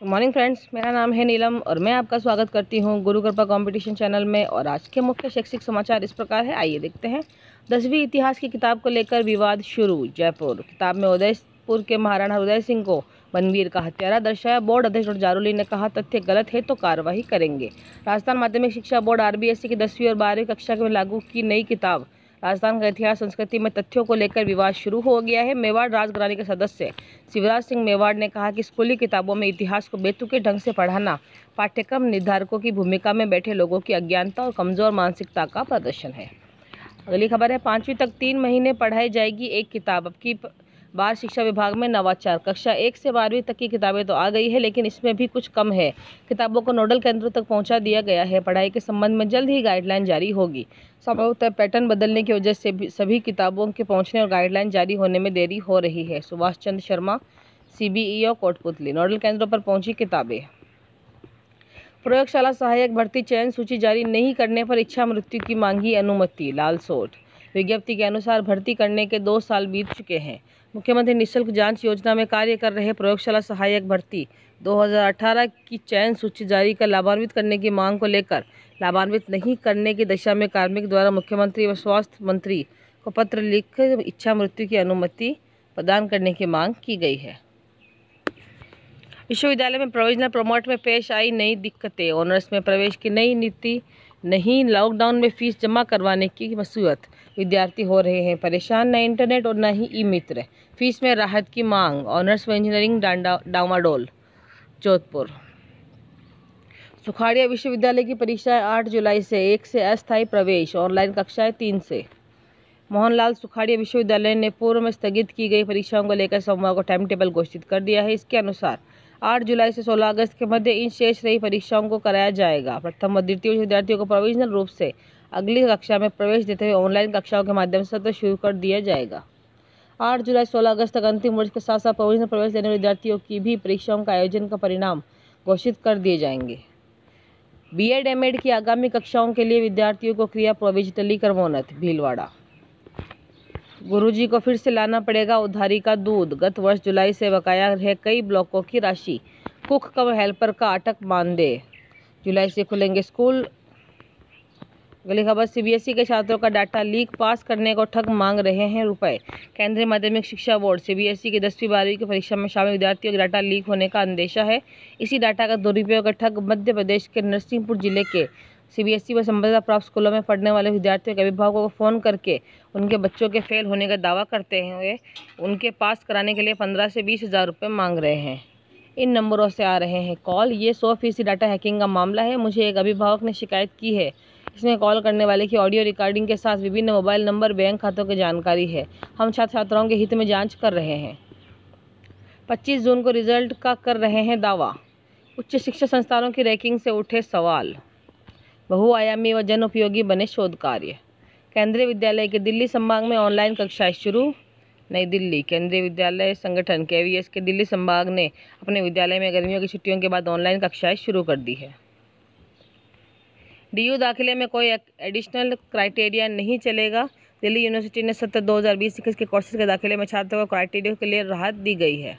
good morning friends मेरा नाम है नीलम और मैं आपका स्वागत करती हूँ गुरु कृपा कंपटीशन चैनल में और आज के मुख्य शैक्षिक समाचार इस प्रकार है आइए देखते हैं दसवीं इतिहास की किताब को लेकर विवाद शुरू जयपुर किताब में उदयपुर के महाराणा उदय सिंह को बनवीर का हत्यारा दर्शाया बोर्ड अध्यक्ष डॉक्टर जारूली ने कहा तथ्य गलत है तो कार्यवाही करेंगे राजस्थान माध्यमिक शिक्षा बोर्ड आर की दसवीं और बारहवीं कक्षा में लागू की नई किताब राजस्थान का इतिहास संस्कृति में तथ्यों को लेकर विवाद शुरू हो गया है मेवाड़ राजघराने के सदस्य शिवराज सिंह मेवाड़ ने कहा कि स्कूली किताबों में इतिहास को बेतुके ढंग से पढ़ाना पाठ्यक्रम निर्धारकों की भूमिका में बैठे लोगों की अज्ञानता और कमजोर मानसिकता का प्रदर्शन है अगली खबर है पाँचवीं तक तीन महीने पढ़ाई जाएगी एक किताब अब की बाल शिक्षा विभाग में नवाचार कक्षा एक से बारहवीं तक की किताबें तो आ गई है लेकिन इसमें भी कुछ कम है किताबों को नोडल केंद्रों तक पहुँचा दिया गया है पढ़ाई के संबंध में जल्द ही गाइडलाइन जारी होगी संभवतः पैटर्न बदलने की वजह से सभी किताबों के पहुँचने और गाइडलाइन जारी होने में देरी हो रही है सुभाष चंद्र शर्मा सीबीई और कोटपुतली नोडल केंद्रों पर पहुंची किताबें प्रयोगशाला सहायक भर्ती चयन सूची जारी नहीं करने पर इच्छा मृत्यु की मांगी अनुमति लालसोट विज्ञप्ति के अनुसार भर्ती करने के दो साल बीत चुके हैं मुख्यमंत्री निशुल्क जांच योजना में कार्य कर रहे प्रयोगशाला सहायक भर्ती 2018 की चयन सूची जारी कर लाभान्वित करने की मांग को लेकर लाभान्वित नहीं करने की दिशा में कार्मिक द्वारा मुख्यमंत्री व स्वास्थ्य मंत्री को पत्र लिख इच्छा मृत्यु की अनुमति प्रदान करने की मांग की गई है विश्वविद्यालय में प्रोविजनल प्रमोट में पेश आई नई दिक्कतें ऑनर्स में प्रवेश की नई नीति नहीं लॉकडाउन में फीस जमा करवाने की मसूलत विद्यार्थी हो रहे हैं परेशान न इंटरनेट और न ही ई मित्र फीस में राहत की मांग ऑनर्स व इंजीनियरिंग डामाडोल जोधपुर सुखाड़िया विश्वविद्यालय की परीक्षाएं 8 जुलाई से एक से अस्थायी प्रवेश ऑनलाइन कक्षाएं तीन से मोहनलाल सुखाड़िया विश्वविद्यालय ने पूर्व में स्थगित की गई परीक्षाओं को लेकर सोमवार को टाइम टेबल घोषित कर दिया है इसके अनुसार 8 जुलाई से 16 अगस्त के मध्य इन शेष रही परीक्षाओं को कराया जाएगा प्रथम और द्वितीय विद्यार्थियों को प्रोविजनल रूप से अगली कक्षा में प्रवेश देते हुए ऑनलाइन कक्षाओं के माध्यम से सत्र तो शुरू कर दिया जाएगा आठ जुलाई सोलह अगस्त तक अंतिम वर्ष के साथ साथ प्रोविजनल प्रवेश लेने वाले विद्यार्थियों की भी परीक्षाओं का आयोजन का परिणाम घोषित कर दिए जाएंगे बी एड एम एड की आगामी कक्षाओं के लिए विद्यार्थियों को क्रिया प्रोविजनली करवोनत भीलवाड़ा गुरुजी को फिर से लाना पड़ेगा उधारी का दूध गत वर्ष जुलाई से बकाया है कई ब्लॉकों की राशि कुक कम हेल्पर का अटक मानदेय जुलाई से खुलेंगे स्कूल अगली खबर सीबीएसई e के छात्रों का डाटा लीक पास करने को ठग मांग रहे हैं रुपए केंद्रीय माध्यमिक शिक्षा बोर्ड सीबीएसई e की दसवीं बारहवीं की परीक्षा में शामिल विद्यार्थियों के डाटा लीक होने का अंदेशा है इसी डाटा का दुरुपयोग का ठग मध्य प्रदेश के नरसिंहपुर जिले के सीबीएसई e व संबद्धता प्राप्त स्कूलों में पढ़ने वाले विद्यार्थियों के अभिभावकों को फ़ोन करके उनके बच्चों के फेल होने का दावा करते हुए उनके पास कराने के लिए पंद्रह से बीस हज़ार मांग रहे हैं इन नंबरों से आ रहे हैं कॉल ये सौ फीसदी डाटा हैकिंग का मामला है मुझे एक अभिभावक ने शिकायत की है इसमें कॉल करने वाले की ऑडियो रिकॉर्डिंग के साथ विभिन्न मोबाइल नंबर बैंक खातों की जानकारी है हम छात्र छात्राओं के हित में जाँच कर रहे हैं पच्चीस जून को रिजल्ट का कर रहे हैं दावा उच्च शिक्षा संस्थानों की रैंकिंग से उठे सवाल बहुआयामी व जन उपयोगी बने शोध कार्य केंद्रीय विद्यालय के दिल्ली संभाग में ऑनलाइन कक्षाएं शुरू नई दिल्ली केंद्रीय विद्यालय संगठन के के दिल्ली संभाग ने अपने विद्यालय में गर्मियों की छुट्टियों के बाद ऑनलाइन कक्षाएं शुरू कर दी है डी दाखिले में कोई एडिशनल क्राइटेरिया नहीं चलेगा दिल्ली यूनिवर्सिटी ने सत्र दो हज़ार बीस इक्कीस के कोर्सेज के दाखिले में छात्रों को क्राइटेरिया के लिए राहत दी गई है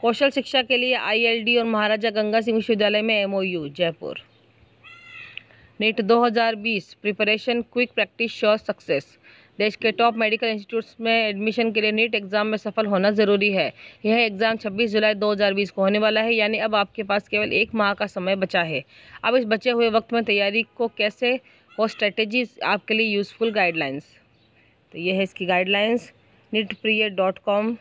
कौशल शिक्षा के लिए आईएलडी और महाराजा गंगा सिंह विश्वविद्यालय में MoU Jaipur NEET 2020 preparation quick practice sure success देश के टॉप मेडिकल इंस्टीट्यूट्स में एडमिशन के लिए नीट एग्ज़ाम में सफल होना ज़रूरी है यह एग्ज़ाम 26 जुलाई 2020 को होने वाला है यानी अब आपके पास केवल एक माह का समय बचा है अब इस बचे हुए वक्त में तैयारी को कैसे और स्ट्रेटेजीज आपके लिए यूज़फुल गाइडलाइंस तो यह है इसकी guidelines NEET prep dot com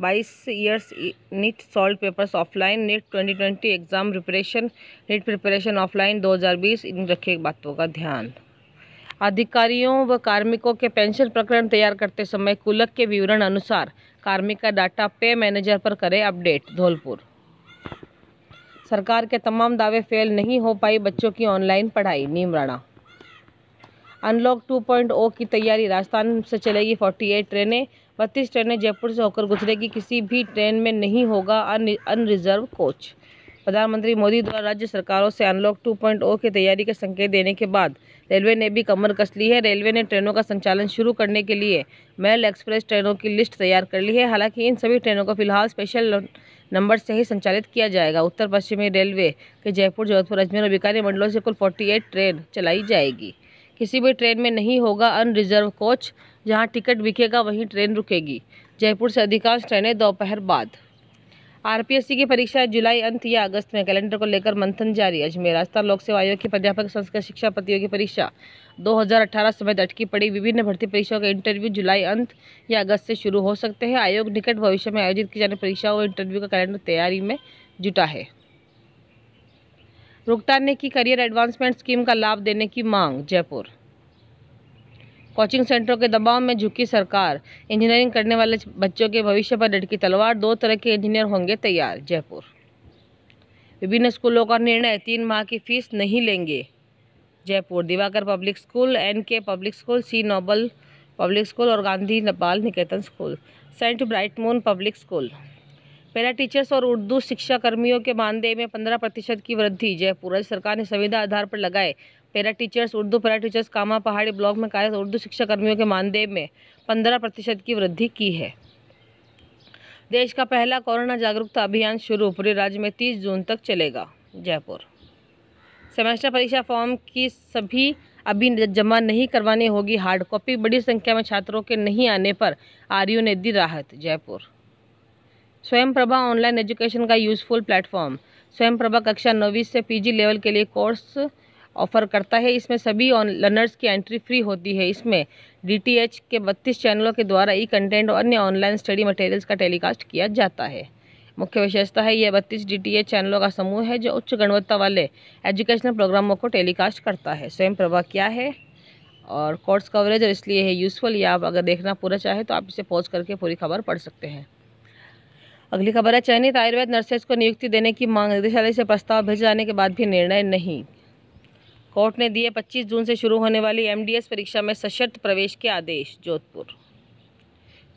बाईस years NEET solved papers offline NEET 2020 exam preparation NEET preparation offline 2020 इन रखे बातों का ध्यान अधिकारियों व कार्मिकों के पेंशन प्रकरण तैयार करते समय कुलक के विवरण अनुसार कार्मिक का डाटा पे मैनेजर पर करें अपडेट धौलपुर सरकार के तमाम दावे फेल नहीं हो पाई बच्चों की ऑनलाइन पढ़ाई नीम राणा अनलॉक 2.0 की तैयारी राजस्थान से चलेगी 48 ट्रेनें बत्तीस ट्रेनें जयपुर से होकर गुजरेगी किसी भी ट्रेन में नहीं होगा अनरिजर्व कोच प्रधानमंत्री मोदी द्वारा राज्य सरकारों से अनलॉक 2.0 की तैयारी के संकेत देने के बाद रेलवे ने भी कमर कस ली है रेलवे ने ट्रेनों का संचालन शुरू करने के लिए मेल एक्सप्रेस ट्रेनों की लिस्ट तैयार कर ली है हालांकि इन सभी ट्रेनों को फिलहाल स्पेशल नंबर से ही संचालित किया जाएगा उत्तर पश्चिमी रेलवे के जयपुर जोधपुर अजमेर और बीकानेर मंडलों से कुल फोर्टी ट्रेन चलाई जाएगी किसी भी ट्रेन में नहीं होगा अनरिजर्व कोच जहाँ टिकट बिकेगा वहीं ट्रेन रुकेगी जयपुर से अधिकांश ट्रेनें दोपहर बाद आरपीएससी की परीक्षा जुलाई अंत या अगस्त में कैलेंडर को लेकर मंथन जारी अजमेर राजस्थान लोक सेवा आयोग की प्राध्यापक संस्कृत शिक्षा प्रतियोगी परीक्षा 2018 समेत अटकी पड़ी विभिन्न भर्ती परीक्षाओं के इंटरव्यू जुलाई अंत या अगस्त से शुरू हो सकते हैं आयोग निकट भविष्य में आयोजित की जाने परीक्षाओं और इंटरव्यू का कैलेंडर तैयारी में जुटा है रुकताने की करियर एडवांसमेंट स्कीम का लाभ देने की मांग जयपुर कोचिंग सेंटरों के दबाव में झुकी सरकार इंजीनियरिंग करने वाले बच्चों के भविष्य पर डटकी तलवार दो तरह के इंजीनियर होंगे तैयार जयपुर विभिन्न स्कूलों का निर्णय तीन माह की फीस नहीं लेंगे Jaipur Diwakar public school N K public school C noble public school और Gandhi Nepal Niketan school saint bright moon public school para teachers और उर्दू शिक्षा कर्मियों के मानदेय में पंद्रह प्रतिशत की वृद्धि जयपुर राज्य सरकार ने संविदा आधार पर लगाए para teachers Urdu para teachers Kama Pahari block में कार्यरत उर्दू शिक्षा कर्मियों के मानदेय में पंद्रह प्रतिशत की वृद्धि की है देश का पहला कोरोना जागरूकता अभियान शुरू पूरे राज्य में तीस जून तक चलेगा जयपुर सेमेस्टर परीक्षा फॉर्म की सभी अभी जमा नहीं करवानी होगी हार्ड कॉपी बड़ी संख्या में छात्रों के नहीं आने पर आरयू ने दी राहत जयपुर स्वयं प्रभा ऑनलाइन एजुकेशन का यूजफुल प्लेटफॉर्म स्वयं प्रभा कक्षा नौवीं से पीजी लेवल के लिए कोर्स ऑफर करता है इसमें सभी लर्नर्स की एंट्री फ्री होती है इसमें डीटीएच के बत्तीस चैनलों के द्वारा ई कंटेंट और अन्य ऑनलाइन स्टडी मटेरियल्स का टेलीकास्ट किया जाता है मुख्य विशेषता है यह बत्तीस डी चैनलों का समूह है जो उच्च गुणवत्ता वाले एजुकेशनल प्रोग्रामों को टेलीकास्ट करता है स्वयं प्रभा क्या है और कोर्स कवरेज और इसलिए है यूज़फुल या आप अगर देखना पूरा चाहे तो आप इसे पॉज करके पूरी खबर पढ़ सकते हैं अगली खबर है चयनित आयुर्वेद नर्सेज को नियुक्ति देने की मांग निदेशालय से प्रस्ताव भेजे जाने के बाद भी निर्णय नहीं कोर्ट ने दिए 25 जून से शुरू होने वाली एमडीएस परीक्षा में सशर्त प्रवेश के आदेश जोधपुर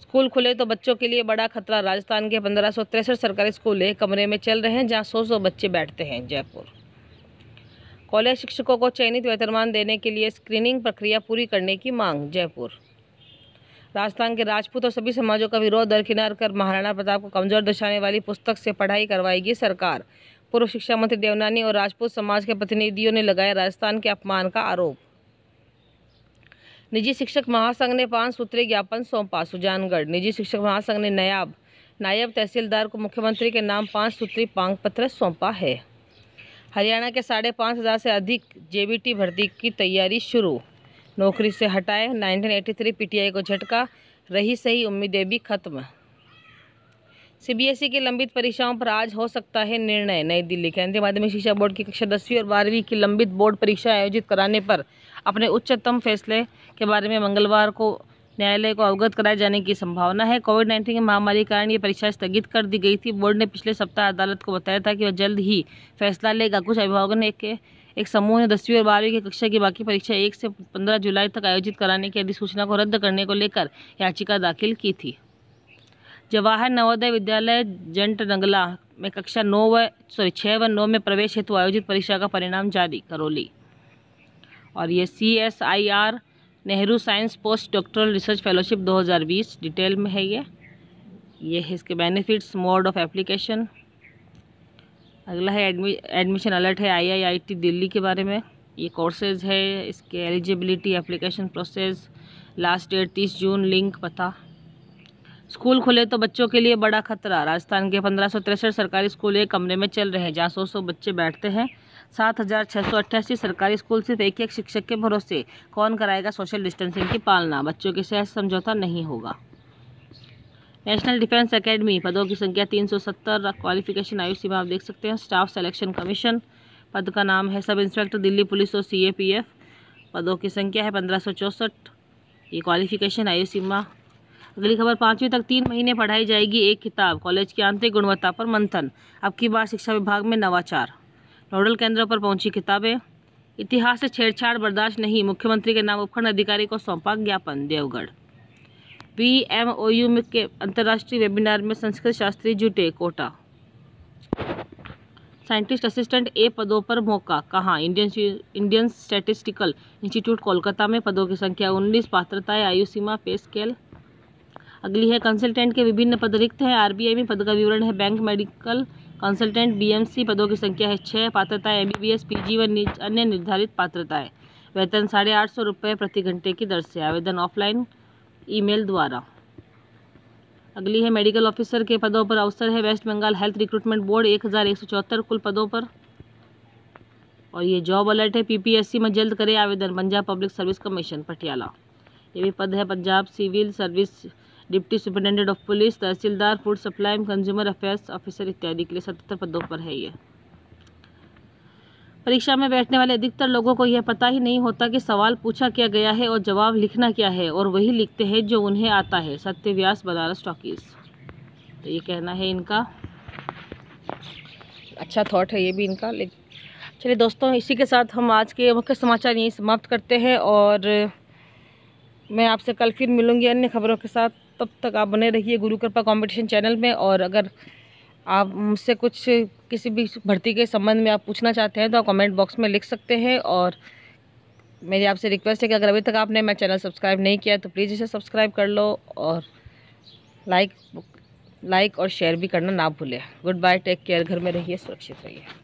स्कूल खुले तो बच्चों के लिए बड़ा खतरा राजस्थान के पंद्रह सरकारी स्कूल एक कमरे में चल रहे हैं जहां सौ सौ बच्चे बैठते हैं जयपुर कॉलेज शिक्षकों को चयनित वेतनमान देने के लिए स्क्रीनिंग प्रक्रिया पूरी करने की मांग जयपुर राजस्थान के राजपूत और सभी समाजों का विरोध दरकिनार कर महाराणा प्रताप को कमजोर दर्शाने वाली पुस्तक से पढ़ाई करवाएगी सरकार पूर्व शिक्षा मंत्री देवनानी और राजपूत समाज के प्रतिनिधियों ने लगाया राजस्थान के अपमान का आरोप निजी शिक्षक महासंघ ने पांच सूत्रीय ज्ञापन सौंपा सुजानगढ़ निजी शिक्षक महासंघ ने नयाब नायब तहसीलदार को मुख्यमंत्री के नाम पांच सूत्री पांग पत्र सौंपा है हरियाणा के साढ़े पाँच हज़ार से अधिक जेबीटी भर्ती की तैयारी शुरू नौकरी से हटाए 1983 पीटीआई को झटका रही सही उम्मीदें भी खत्म सीबीएसई की लंबित परीक्षाओं पर आज हो सकता है निर्णय नई दिल्ली केंद्रीय माध्यमिक शिक्षा बोर्ड की कक्षा दसवीं और बारहवीं की लंबित बोर्ड परीक्षा आयोजित कराने पर अपने उच्चतम फैसले के बारे में मंगलवार को न्यायालय को अवगत कराए जाने की संभावना है कोविड नाइन्टीन की महामारी के कारण ये परीक्षा स्थगित कर दी गई थी बोर्ड ने पिछले सप्ताह अदालत को बताया था कि वह जल्द ही फैसला लेगा कुछ अभिभावकों ने एक समूह ने दसवीं और बारहवीं की कक्षा की बाकी परीक्षा एक से पंद्रह जुलाई तक आयोजित कराने की अधिसूचना को रद्द करने को लेकर याचिका दाखिल की थी जवाहर नवोदय विद्यालय जंट नंगला में कक्षा नौ व सॉरी छः व नौ में प्रवेश हेतु आयोजित परीक्षा का परिणाम जारी करोली और ये C S I R Nehru science post doctoral research fellowship 2020 detail में है ये ये है इसके बेनिफिट्स मोड ऑफ एप्लीकेशन अगला है एडमि एडमिशन अलर्ट है आईआईआईटी दिल्ली के बारे में ये कोर्सेज है इसके eligibility application process last date तीस जून लिंक पता स्कूल खुले तो बच्चों के लिए बड़ा खतरा राजस्थान के पंद्रह सरकारी स्कूल एक कमरे में चल रहे हैं जहाँ सौ सौ बच्चे बैठते हैं सात हज़ार छः सौ अट्ठासी सरकारी स्कूल सिर्फ एक एक शिक्षक के भरोसे कौन कराएगा सोशल डिस्टेंसिंग की पालना बच्चों के सेहत समझौता नहीं होगा नेशनल डिफेंस एकेडमी पदों की संख्या 370 क्वालिफिकेशन आयु सीमा आप देख सकते हैं स्टाफ सेलेक्शन कमीशन पद का नाम है सब इंस्पेक्टर दिल्ली पुलिस और सीएपीएफ पदों की संख्या है पंद्रह ये क्वालिफिकेशन आयु सीमा अगली खबर पाँचवीं तक तीन महीने पढ़ाई जाएगी एक किताब कॉलेज की आंतरिक गुणवत्ता पर मंथन अब की बार शिक्षा विभाग में नवाचार नोडल केंद्रों पर पहुंची किताबें इतिहास से छेड़छाड़ बर्दाश्त नहीं मुख्यमंत्री के नाम उपखंड अधिकारी को सौंपा ज्ञापन देवगढ़ पीएमओयू में के अंतर्राष्ट्रीय वेबिनार में संस्कृत शास्त्री जुटे कोटा साइंटिस्ट असिस्टेंट ए पदों पर मौका कहाँ Indian Indian statistical institute Kolkata में पदों की संख्या 19 पात्रताएं आयु सीमा पे स्केल अगली है कंसल्टेंट के विभिन्न पद रिक्त हैं आरबीआई में पद का विवरण है बैंक मेडिकल कंसल्टेंट बीएमसी पदों की संख्या है छः पात्रताएं एमबीबीएस पीजी व अन्य निर्धारित पात्रताएं वेतन साढ़े आठ सौ रुपये प्रति घंटे की दर से आवेदन ऑफलाइन ईमेल द्वारा अगली है मेडिकल ऑफिसर के पदों पर अवसर है West Bengal health recruitment board एक हज़ार एक सौ चौहत्तर कुल पदों पर और ये जॉब अलर्ट है पीपीएससी में जल्द करे आवेदन Punjab public service commission Patiala ये भी पद है Punjab civil service deputy superintendent of police tehsildar food supply consumer affairs officer इत्यादि के लिए सतहत्तर पदों पर है ये परीक्षा में बैठने वाले अधिकतर लोगों को यह पता ही नहीं होता कि सवाल पूछा क्या गया है और जवाब लिखना क्या है और वही लिखते हैं जो उन्हें आता है सत्य व्यास बनारस टॉकीज तो ये कहना है इनका अच्छा थॉट है ये भी इनका लेकिन चलिए दोस्तों इसी के साथ हम आज के मुख्य समाचार यहीं समाप्त करते हैं और मैं आपसे कल फिर मिलूँगी अन्य खबरों के साथ तब तक आप बने रहिए गुरु कृपा कॉम्पिटिशन चैनल में और अगर आप मुझसे कुछ किसी भी भर्ती के संबंध में आप पूछना चाहते हैं तो आप कमेंट बॉक्स में लिख सकते हैं और मेरी आपसे रिक्वेस्ट है कि अगर अभी तक आपने मेरा चैनल सब्सक्राइब नहीं किया तो प्लीज़ इसे सब्सक्राइब कर लो और लाइक लाइक और शेयर भी करना ना भूलें गुड बाय टेक केयर घर में रहिए सुरक्षित रहिए